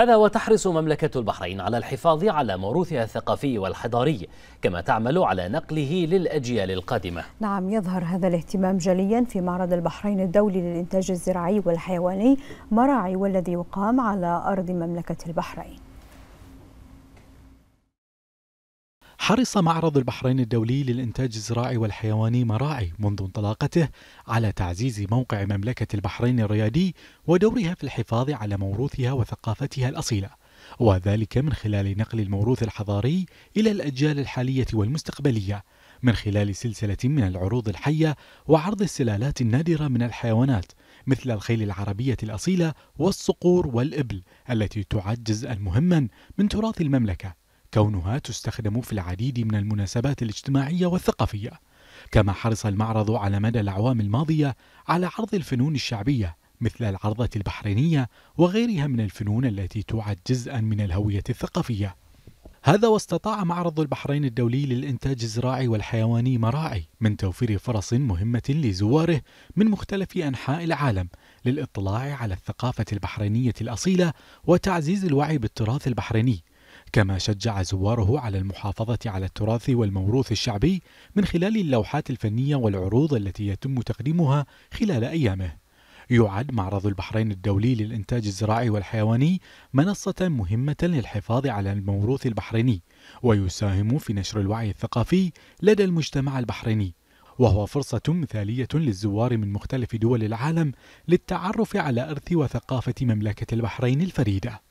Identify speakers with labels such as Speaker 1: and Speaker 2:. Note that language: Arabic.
Speaker 1: هذا وتحرص مملكة البحرين على الحفاظ على موروثها الثقافي والحضاري كما تعمل على نقله للأجيال القادمة
Speaker 2: نعم يظهر هذا الاهتمام جليا في معرض البحرين الدولي للإنتاج الزراعي والحيواني مراعي والذي يقام على أرض مملكة البحرين
Speaker 1: حرص معرض البحرين الدولي للإنتاج الزراعي والحيواني مراعي منذ انطلاقته على تعزيز موقع مملكة البحرين الريادي ودورها في الحفاظ على موروثها وثقافتها الأصيلة وذلك من خلال نقل الموروث الحضاري إلى الأجيال الحالية والمستقبلية من خلال سلسلة من العروض الحية وعرض السلالات النادرة من الحيوانات مثل الخيل العربية الأصيلة والصقور والإبل التي تعجز المهما من تراث المملكة كونها تستخدم في العديد من المناسبات الاجتماعية والثقافية كما حرص المعرض على مدى الأعوام الماضية على عرض الفنون الشعبية مثل العرضة البحرينية وغيرها من الفنون التي تعد جزءا من الهوية الثقافية هذا واستطاع معرض البحرين الدولي للإنتاج الزراعي والحيواني مراعي من توفير فرص مهمة لزواره من مختلف أنحاء العالم للإطلاع على الثقافة البحرينية الأصيلة وتعزيز الوعي بالتراث البحريني كما شجع زواره على المحافظة على التراث والموروث الشعبي من خلال اللوحات الفنية والعروض التي يتم تقديمها خلال أيامه يعد معرض البحرين الدولي للإنتاج الزراعي والحيواني منصة مهمة للحفاظ على الموروث البحريني ويساهم في نشر الوعي الثقافي لدى المجتمع البحريني وهو فرصة مثالية للزوار من مختلف دول العالم للتعرف على إرث وثقافة مملكة البحرين الفريدة